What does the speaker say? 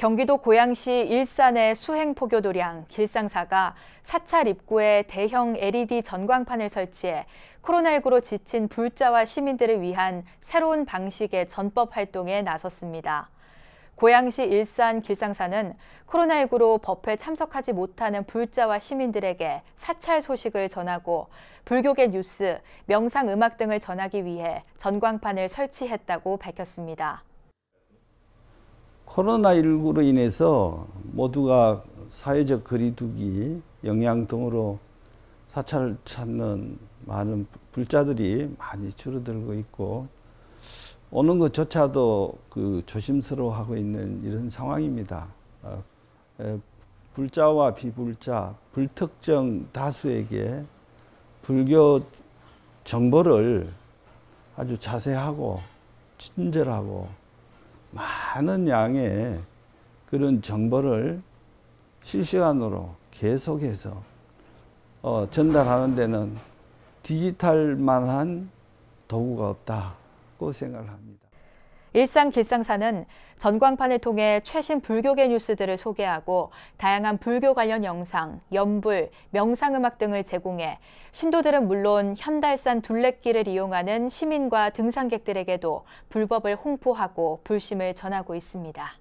경기도 고양시 일산의 수행포교도량 길상사가 사찰 입구에 대형 LED 전광판을 설치해 코로나19로 지친 불자와 시민들을 위한 새로운 방식의 전법 활동에 나섰습니다. 고양시 일산 길상사는 코로나19로 법회 참석하지 못하는 불자와 시민들에게 사찰 소식을 전하고 불교계 뉴스, 명상 음악 등을 전하기 위해 전광판을 설치했다고 밝혔습니다. 코로나19로 인해서 모두가 사회적 거리두기, 영향 등으로 사찰을 찾는 많은 불자들이 많이 줄어들고 있고 오는 것조차도 그 조심스러워하고 있는 이런 상황입니다. 어, 불자와 비불자, 불특정 다수에게 불교 정보를 아주 자세하고 친절하고 많은 양의 그런 정보를 실시간으로 계속해서 어, 전달하는 데는 디지털만한 도구가 없다고 생각을 합니다. 일상 길상사는 전광판을 통해 최신 불교계 뉴스들을 소개하고 다양한 불교 관련 영상, 연불, 명상음악 등을 제공해 신도들은 물론 현달산 둘레길을 이용하는 시민과 등산객들에게도 불법을 홍보하고 불심을 전하고 있습니다.